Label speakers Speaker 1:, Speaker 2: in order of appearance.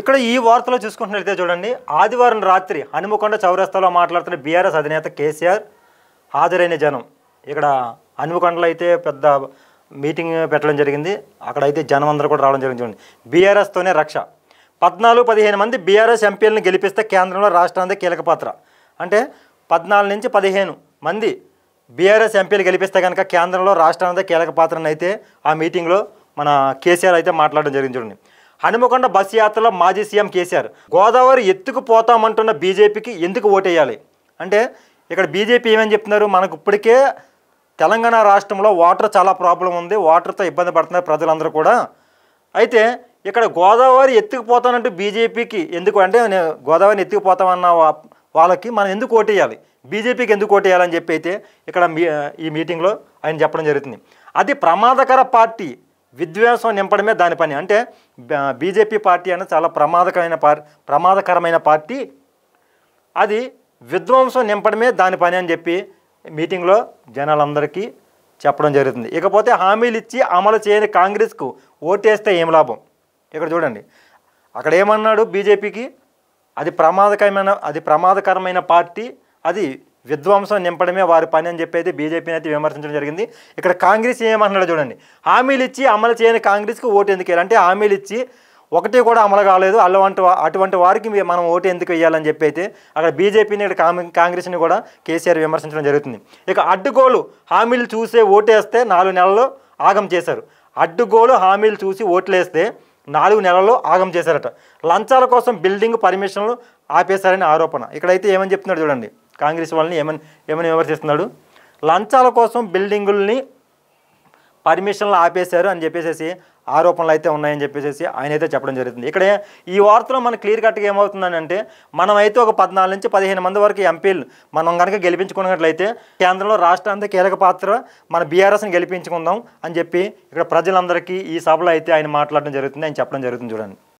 Speaker 1: ఇక్కడ ఈ వార్తలో చూసుకుంటున్నట్లయితే చూడండి ఆదివారం రాత్రి హనుమకొండ చౌరస్తాలో మాట్లాడుతున్న బీఆర్ఎస్ అధినేత కేసీఆర్ హాజరైన జనం ఇక్కడ హనుమకొండలో అయితే పెద్ద మీటింగ్ పెట్టడం జరిగింది అక్కడైతే జనం అందరూ కూడా రావడం జరిగింది చూడండి బీఆర్ఎస్తోనే రక్ష పద్నాలుగు పదిహేను మంది బీఆర్ఎస్ ఎంపీలను గెలిపిస్తే కేంద్రంలో రాష్ట్రానికి కీలక పాత్ర అంటే పద్నాలుగు నుంచి పదిహేను మంది బీఆర్ఎస్ ఎంపీలు గెలిపిస్తే కనుక కేంద్రంలో రాష్ట్రానికి కీలక పాత్రను అయితే ఆ మీటింగ్లో మన కేసీఆర్ అయితే మాట్లాడడం జరిగింది చూడండి హనుమకొండ బస్ యాత్రలో మాజీ సీఎం కేసీఆర్ గోదావరి ఎత్తుకు పోతామంటున్న బీజేపీకి ఎందుకు ఓటేయాలి అంటే ఇక్కడ బీజేపీ ఏమని చెప్తున్నారు మనకు ఇప్పటికే తెలంగాణ రాష్ట్రంలో వాటర్ చాలా ప్రాబ్లం ఉంది వాటర్తో ఇబ్బంది పడుతున్నారు ప్రజలందరూ కూడా అయితే ఇక్కడ గోదావరి ఎత్తుకుపోతానంటూ బీజేపీకి ఎందుకు అంటే గోదావరిని ఎత్తుకుపోతామన్న వాళ్ళకి మనం ఎందుకు ఓటేయాలి బీజేపీకి ఎందుకు ఓటేయాలని చెప్పి అయితే ఇక్కడ ఈ మీటింగ్లో ఆయన చెప్పడం జరుగుతుంది అది ప్రమాదకర పార్టీ విద్వేషం నింపడమే దాని పని అంటే బీజేపీ పార్టీ అనేది చాలా ప్రమాదకరమైన పార్ ప్రమాదకరమైన పార్టీ అది విధ్వంసం నింపడమే దాని పని అని చెప్పి మీటింగ్లో జనాలందరికీ చెప్పడం జరుగుతుంది ఇకపోతే హామీలు ఇచ్చి అమలు చేయని కాంగ్రెస్కు ఓటేస్తే ఏం లాభం ఇక్కడ చూడండి అక్కడ ఏమన్నాడు బీజేపీకి అది ప్రమాదకరమైన అది ప్రమాదకరమైన పార్టీ అది విధ్వంసం నింపడమే వారి పని అని చెప్పి బీజేపీని అయితే విమర్శించడం జరిగింది ఇక్కడ కాంగ్రెస్ ఏమంటున్నాడో చూడండి హామీలు ఇచ్చి అమలు చేయని కాంగ్రెస్కి ఓటు ఎందుకు అంటే హామీలు ఇచ్చి ఒకటి కూడా అమలు కాలేదు అలాంటి అటువంటి వారికి మనం ఓటు ఎందుకు వేయాలని చెప్పి అయితే అక్కడ బీజేపీని ఇక్కడ కాంగ్రెస్ని కూడా కేసీఆర్ విమర్శించడం జరుగుతుంది ఇక అడ్డుగోలు హామీలు చూసే ఓటేస్తే నాలుగు నెలల్లో ఆగం చేశారు అడ్డుగోలు హామీలు చూసి ఓట్లేస్తే నాలుగు నెలల్లో ఆగం చేశారట లంచాల కోసం బిల్డింగ్ పర్మిషన్లు ఆపేశారని ఆరోపణ ఇక్కడైతే ఏమని చెప్తున్నాడు చూడండి కాంగ్రెస్ వాళ్ళని ఏమని ఏమని విమర్శిస్తున్నాడు లంచాల కోసం బిల్డింగుల్ని పర్మిషన్లు ఆపేశారు అని చెప్పేసి ఆరోపణలు అయితే ఉన్నాయని చెప్పేసి ఆయన అయితే చెప్పడం జరుగుతుంది ఇక్కడ ఈ వార్తలో మనం క్లియర్ కట్గా ఏమవుతుందని అంటే మనమైతే ఒక పద్నాలుగు నుంచి పదిహేను మంది వరకు ఎంపీలు మనం కనుక గెలిపించుకున్నట్లయితే కేంద్రంలో రాష్ట్రానికి కీలక పాత్ర మన బీఆర్ఎస్ని గెలిపించుకుందాం అని చెప్పి ఇక్కడ ప్రజలందరికీ ఈ సభలో అయితే ఆయన మాట్లాడడం జరుగుతుంది ఆయన చెప్పడం జరుగుతుంది చూడండి